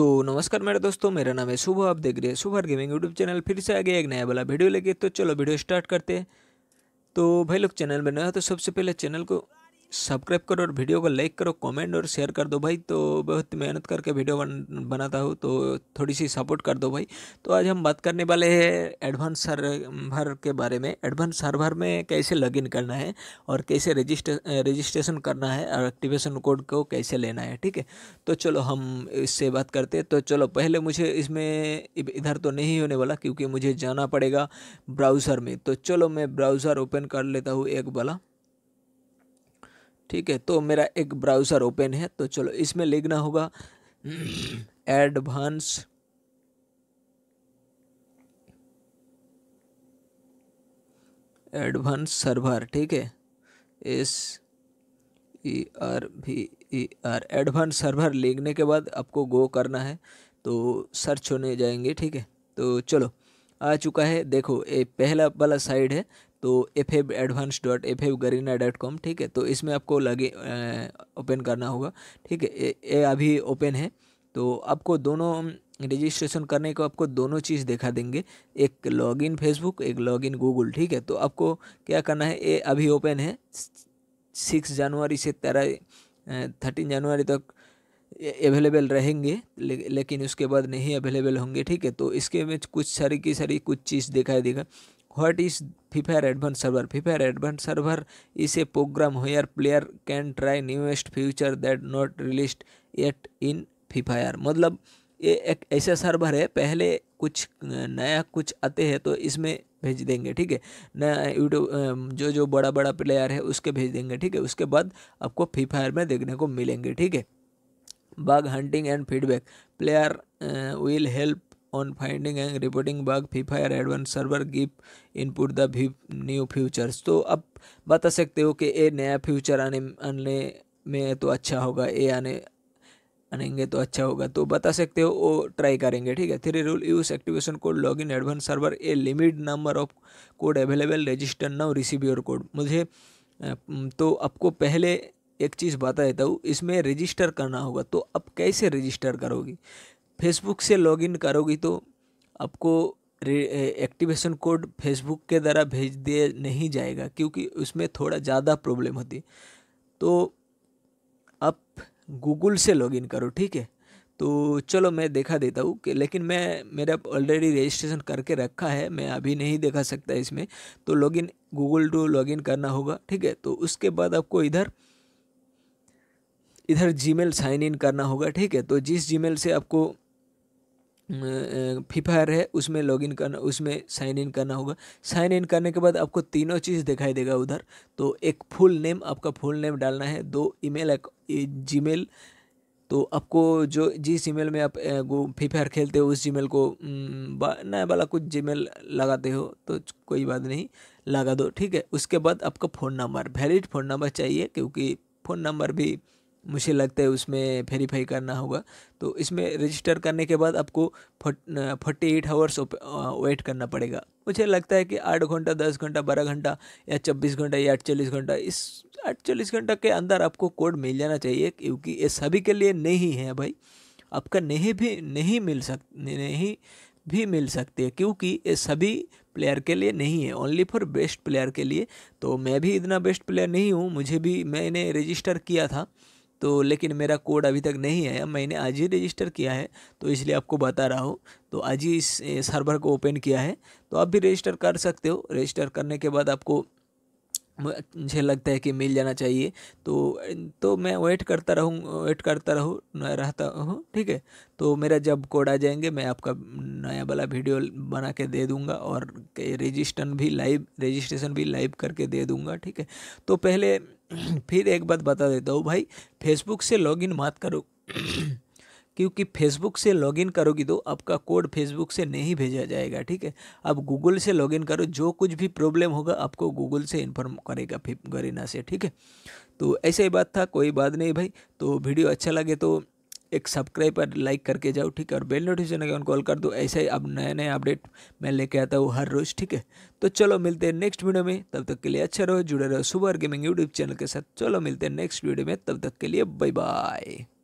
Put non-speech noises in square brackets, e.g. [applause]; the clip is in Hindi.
तो नमस्कार मेरे दोस्तों मेरा नाम है शुभ आप देख रहे हैं शुभर गेमिंग यूट्यूब चैनल फिर से आगे एक नया वाला वीडियो लेके तो चलो वीडियो स्टार्ट करते हैं तो भाई लोग चैनल में नए तो सबसे पहले चैनल को सब्सक्राइब करो और वीडियो को लाइक करो कमेंट और शेयर कर दो भाई तो बहुत मेहनत करके वीडियो बन बनाता हूँ तो थोड़ी सी सपोर्ट कर दो भाई तो आज हम बात करने वाले हैं एडवांस सर्वर के बारे में एडवांस सर्वर में कैसे लॉगिन करना है और कैसे रजिस्टर रजिस्ट्रेशन करना है और एक्टिवेशन कोड को कैसे लेना है ठीक है तो चलो हम इससे बात करते हैं तो चलो पहले मुझे इसमें इधर तो नहीं होने वाला क्योंकि मुझे जाना पड़ेगा ब्राउज़र में तो चलो मैं ब्राउज़र ओपन कर लेता हूँ एक वाला ठीक है तो मेरा एक ब्राउज़र ओपन है तो चलो इसमें लिखना होगा एडवांस एडवांस सर्वर ठीक है एस ई आर भी ई आर एडवांस सर्वर लिखने के बाद आपको गो करना है तो सर्च होने जाएंगे ठीक है तो चलो आ चुका है देखो ये पहला वाला साइड है तो F F advance dot F F Garena dot com ठीक है तो इसमें आपको लगे ओपन करना होगा ठीक है ये अभी ओपन है तो आपको दोनों रजिस्ट्रेशन करने को आपको दोनों चीज़ दिखा देंगे एक लॉगिन फेसबुक एक लॉगिन गूगल ठीक है तो आपको क्या करना है ये अभी ओपन है सिक्स जनवरी से तेरह थर्टीन जनवरी तक अवेलेबल रहेंगे ले, लेकिन उसके बाद नहीं अवेलेबल होंगे ठीक है तो इसके में कुछ सारी की सारी कुछ चीज़ दिखाई देगा what is Free Fire advance server Free Fire advance server is a program where player can try newest feature that not released at in Free Fire मतलब ये एक ऐसा सर्वर है पहले कुछ नया कुछ आते हैं तो इसमें भेज देंगे ठीक है नया यूट्यूब जो जो बड़ा बड़ा प्लेयर है उसके भेज देंगे ठीक है उसके बाद आपको फ्री फायर में देखने को मिलेंगे ठीक है bug hunting and feedback player will help on finding and reporting bug free fire advanced server server give input the new features तो अब बता सकते हो कि ए नया फ्यूचर आने आने में तो अच्छा होगा ए आने आनेंगे तो अच्छा होगा तो बता सकते हो वो ट्राई करेंगे ठीक है three rule use activation code log in advance server a limit number of code available register now receive your code मुझे तो आपको पहले एक चीज़ बता देता हूँ इसमें रजिस्टर करना होगा तो आप कैसे रजिस्टर करोगी फेसबुक से लॉगिन करोगी तो आपको एक्टिवेशन कोड फेसबुक के द्वारा भेज दिया नहीं जाएगा क्योंकि उसमें थोड़ा ज़्यादा प्रॉब्लम होती तो आप गूगल से लॉगिन करो ठीक है तो चलो मैं देखा देता हूँ कि लेकिन मैं मेरा ऑलरेडी रजिस्ट्रेशन करके रखा है मैं अभी नहीं देखा सकता इसमें तो लॉगिन गूगल टू लॉगिन करना होगा ठीक है तो उसके बाद आपको इधर इधर जीमेल साइन इन करना होगा ठीक है तो जिस जीमेल से आपको फायर है उसमें लॉगिन करना उसमें साइन इन करना होगा साइन इन करने के बाद आपको तीनों चीज़ दिखाई देगा उधर तो एक फुल नेम आपका फुल नेम डालना है दो ईमेल जीमेल तो आपको जो जिस ईमेल में आप फ्री फायर खेलते हो उस जीमेल को नया वाला कुछ जीमेल लगाते हो तो कोई बात नहीं लगा दो ठीक है उसके बाद आपका phone number valid phone number चाहिए क्योंकि फ़ोन नंबर भी मुझे लगता है उसमें वेरीफाई करना होगा तो इसमें रजिस्टर करने के बाद आपको फोर्टी एट आवर्स वेट करना पड़ेगा मुझे लगता है कि आठ घंटा दस घंटा बारह घंटा या छब्बीस घंटा या अड़चालीस घंटा इस अड़चालीस घंटा के अंदर आपको कोड मिल जाना चाहिए क्योंकि ये सभी के लिए नहीं है भाई आपका नहीं भी नहीं मिल सक नहीं भी मिल सकती है क्योंकि ये सभी प्लेयर के लिए नहीं है ओनली फॉर बेस्ट प्लेयर के लिए तो मैं भी इतना बेस्ट प्लेयर नहीं हूँ मुझे भी मैंने रजिस्टर किया था तो लेकिन मेरा कोड अभी तक नहीं आया मैंने आज ही रजिस्टर किया है तो इसलिए आपको बता रहा हूँ तो आज ही इस सर्वर को ओपन किया है तो आप भी रजिस्टर कर सकते हो रजिस्टर करने के बाद आपको मुझे लगता है कि मिल जाना चाहिए तो तो मैं वेट करता रहूँ वेट करता रहूँ रहता हूँ ठीक है तो मेरा जब कोड आ जाएंगे मैं आपका नया वाला वीडियो बना के दे दूँगा और रजिस्ट्रेशन भी लाइव रजिस्ट्रेशन भी लाइव करके दे दूँगा ठीक है तो पहले [clears throat] फिर एक बात बता देता हूँ भाई फेसबुक से लॉगिन मत करो [clears throat] क्योंकि फेसबुक से लॉगिन करोगी तो आपका कोड फेसबुक से नहीं भेजा जाएगा ठीक है आप गूगल से लॉगिन करो जो कुछ भी प्रॉब्लम होगा आपको गूगल से इन्फॉर्म करेगा गरीना से ठीक है तो ऐसे ही बात था कोई बात नहीं भाई तो वीडियो अच्छा लगे तो एक सब्सक्राइब और लाइक करके जाओ ठीक है और बेल नोटिफिकेशन आइकन कॉल कर दो ऐसे ही अब नए नए अपडेट मैं लेके आता हूँ हर रोज़ ठीक है तो चलो मिलते हैं नेक्स्ट वीडियो में तब तक के लिए अच्छा रहो जुड़े रहो सुबह गेमिंग यूट्यूब चैनल के साथ चलो मिलते हैं नेक्स्ट वीडियो में तब तक के लिए बाय बाय